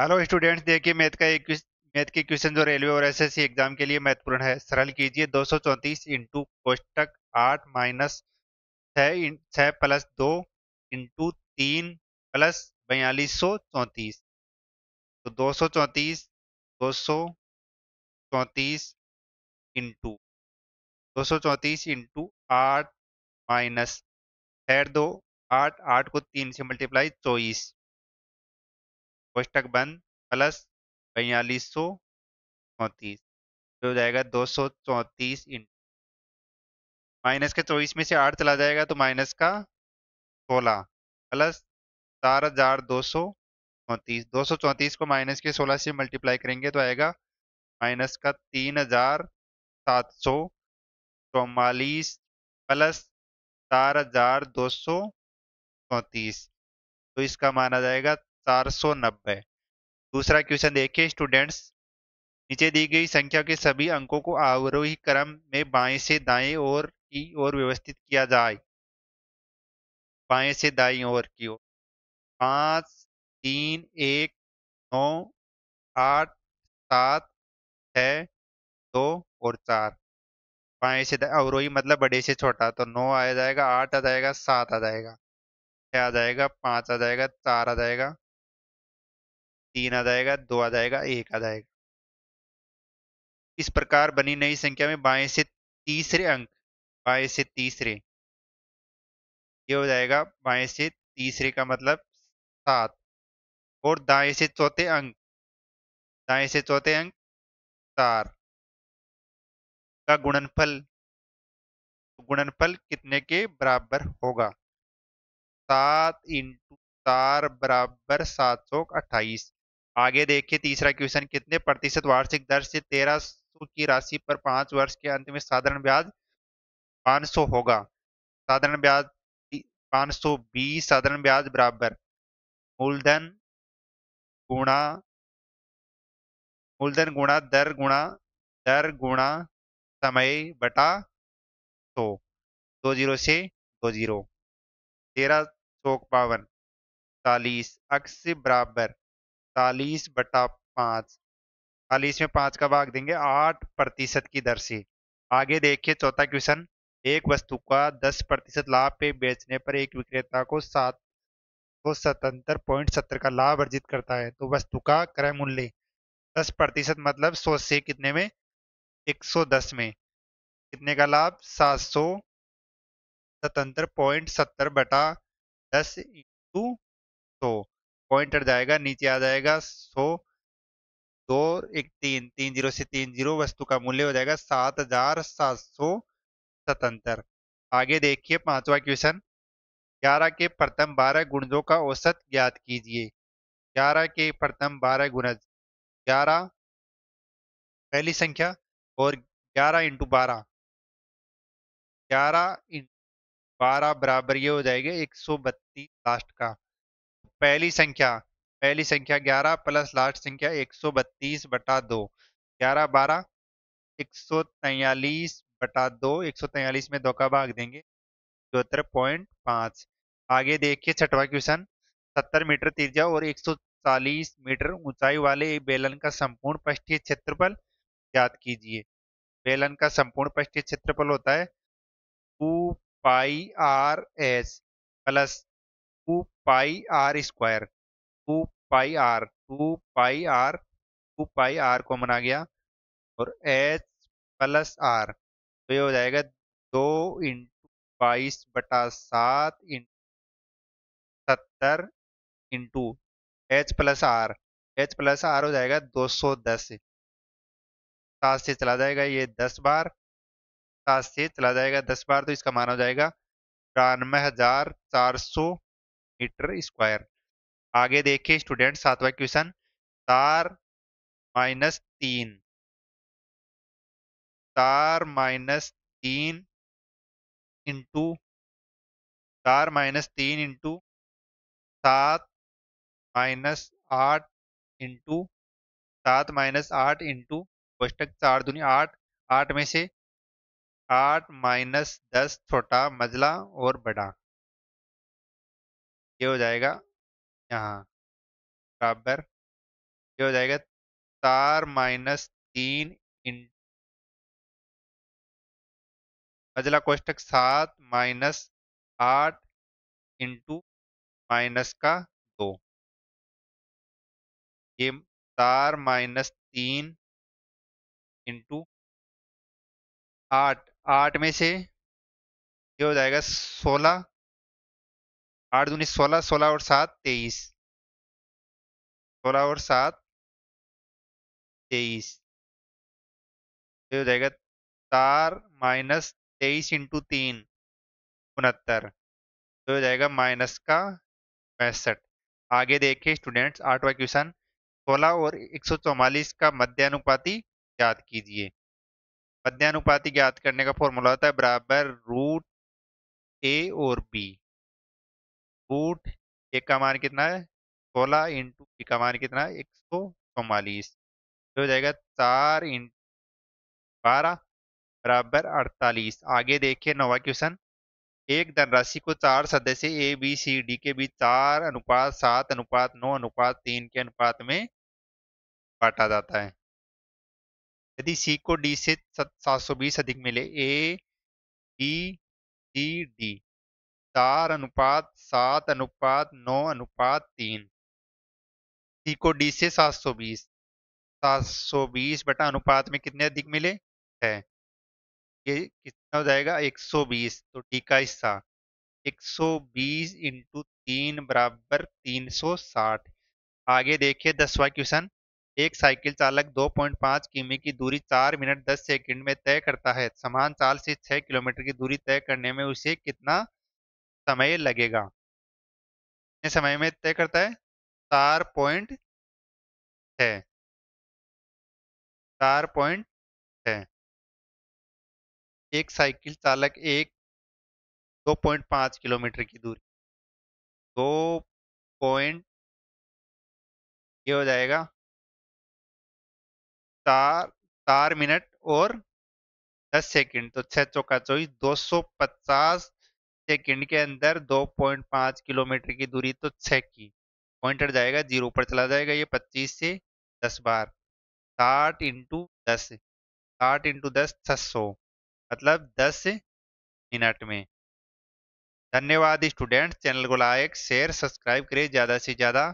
hello students देखिए math का एक मैथ के क्वेश्चन जो रेलवे और एसएससी एग्जाम के लिए महत्वपूर्ण है सरल कीजिए दो सौ चौंतीस इंटू कोष्टक आठ माइनस छः छः प्लस दो इंटू तीन प्लस बयालीस सौ चौंतीस तो दो सौ चौंतीस दो सौ चौंतीस इंटू दो सौ चौंतीस इंटू आठ माइनस छः दो आठ आठ को तीन से मल्टीप्लाई चौबीस कोष्टक बंद प्लस बयालीस सौ चौंतीस जो हो जाएगा दो सौ चौंतीस इंटू माइनस के चौबीस में से आठ चला जाएगा तो माइनस का सोलह प्लस चार हजार दो सौ चौंतीस दो सौ चौंतीस को माइनस के सोलह से मल्टीप्लाई करेंगे तो आएगा माइनस का तीन हजार सात सौ चौवालीस प्लस चार हजार दो सौ चौंतीस तो इसका माना जाएगा चार सौ नब्बे दूसरा क्वेश्चन देखिए स्टूडेंट्स नीचे दी गई संख्या के सभी अंकों को आवरोही क्रम में बाएं से दाएं ओर की ओर व्यवस्थित किया जाए बाएं से दाएं ओर की ओर पाँच तीन एक नौ आठ सात छ दो और चार बाएं से अवरोही मतलब बड़े से छोटा तो नौ आ जाएगा आठ आ जाएगा सात आ जाएगा छः आ जाएगा पाँच आ जाएगा चार आ जाएगा तीन आ जाएगा दो आ जाएगा एक आ जाएगा इस प्रकार बनी नई संख्या में बाएं से तीसरे अंक बाएं से तीसरे ये हो जाएगा बाएं से तीसरे का मतलब सात और दाएं से चौथे अंक दाएं से चौथे अंक चार का गुणनफल गुणनफल कितने के बराबर होगा सात इंटू चार बराबर सात सौ अट्ठाईस आगे देखिए तीसरा क्वेश्चन कितने प्रतिशत वार्षिक दर से तेरह सौ की राशि पर पांच वर्ष के अंत में साधारण ब्याज पांच सौ होगा साधारण ब्याज पांच सौ बीस साधारण ब्याज बराबर मूलधन गुणा मूलधन गुणा दर गुणा दर गुणा समय बटा सौ दो जीरो से दो जीरो तेरह सौ बावन चालीस अक्स बराबर चालीस बटा पाँच चालीस में पाँच का भाग देंगे आठ प्रतिशत की दर से आगे देखिए चौथा क्वेश्चन एक वस्तु का दस प्रतिशत लाभ पे बेचने पर एक विक्रेता को सात सौ सतहत्तर पॉइंट सत्तर का लाभ अर्जित करता है तो वस्तु का क्रय मूल्य दस प्रतिशत मतलब सौ से कितने में एक सौ दस में कितने का लाभ सात सौ सतहत्तर पॉइंट सत्तर बटा दस इंटू सौ पॉइंटर जाएगा नीचे आ जाएगा सो दो एक तीन तीन जीरो से तीन जीरो वस्तु का मूल्य हो जाएगा सात हजार सात सौ सतहत्तर आगे देखिए पांचवा क्वेश्चन ग्यारह के प्रथम बारह गुणजों का औसत ज्ञात कीजिए ग्यारह के प्रथम बारह गुणज ग्यारह पहली संख्या और ग्यारह इंटू बारह ग्यारह इंटू बारह बराबर ये हो जाएगा एक सौ बत्तीस लास्ट का पहली संख्या पहली संख्या 11 प्लस लास्ट संख्या 132 बटा दो ग्यारह बारह एक सौ बटा दो एक सौ तैयलीस में दो का भाग देंगे चौहत्तर पॉइंट पाँच आगे देखिए छठवा क्वेश्चन सत्तर मीटर तिरजा और एक सौ चालीस मीटर ऊंचाई वाले बेलन का संपूर्ण पृष्ठीय क्षेत्रफल याद कीजिए बेलन का संपूर्ण पृष्ठीय क्षेत्रफल होता है two pi R S plus two pi R square two pi R two pi R two pi R common आ गया और एच प्लस आर तो ये हो जाएगा दो इंटू बाईस बटा सात इंटू सत्तर into H plus R H plus R हो जाएगा दो सौ दस सात से चला जाएगा ये दस बार सात से चला जाएगा दस बार तो इसका मान हो जाएगा तिरानवे हजार चार सौ मीटर स्क्वायर आगे देखिए स्टूडेंट सातवा क्वेश्चन तार माइनस तीन तार माइनस तीन इंटू तार माइनस तीन इंटू सात माइनस आठ इंटू सात माइनस आठ इंटू कोष्टक चार दुनिया आठ आठ में से आठ माइनस दस छोटा मजला और बड़ा ये हो जाएगा यहाँ बराबर ये हो जाएगा चार माइनस तीन इन अजला कोष्टक सात माइनस आठ इंटू माइनस का दो ये चार माइनस तीन इंटू आठ आठ में से ये हो जाएगा सोलह आठ दूनी सोलह सोलह और सात तेईस सोलह और सात तेईस हो जाएगा चार माइनस तेईस इंटू तीन उनहत्तर हो जाएगा माइनस का पैंसठ आगे देखे स्टूडेंट्स आठवां क्वेश्चन सोलह और एक सौ चौवालीस का मध्यानुपाति ज्ञात कीजिए मध्यानुपाति ज्ञात करने का फॉर्मूला होता है बराबर रूट ए और बी रूट एक का मान कितना है सोलह इंटू बी का मान कितना है एक सौ चौवालीस तो हो जाएगा चार इंटू बारह बराबर अड़तालीस आगे देखिए नवा क्वेश्चन एक धनराशि को चार सदस्य ए बी सी डी के बीच चार अनुपात सात अनुपात नौ अनुपात तीन के अनुपात में बांटा जाता है यदि सी को डी से सात सौ बीस अधिक मिले ए बी सी डी चार अनुपात सात अनुपात नौ अनुपात तीन सी को डी से सात सौ बीस सात सौ बीस बटा अनुपात में कितने अधिक मिले है ये कितना हो जाएगा एक सौ बीस तो डी का हिस्सा एक सौ बीस इंटू तीन बराबर तीन सौ साठ आगे देखिए दसवा क्वेश्चन एक साइकिल चालक 2.5 किमी की दूरी 4 मिनट 10 सेकंड में तय करता है समान चाल से 6 किलोमीटर की दूरी तय करने में उसे कितना समय लगेगा समय में तय करता है चार पॉइंट छ चार पॉइंट छ एक साइकिल चालक एक दो पॉइंट पांच किलोमीटर की दूरी दो पॉइंट ये हो जाएगा चार चार मिनट और दस सेकंड तो छह चौका चौबीस दो सौ पचास सेकेंड के अंदर 2.5 किलोमीटर की दूरी तो छः की पॉइंटर जाएगा जीरो पर चला जाएगा ये 25 से 10 बार 60 इंटू दस साठ इंटू दस छः मतलब 10 मिनट में धन्यवाद स्टूडेंट्स चैनल को लाइक शेयर सब्सक्राइब करें ज़्यादा से ज़्यादा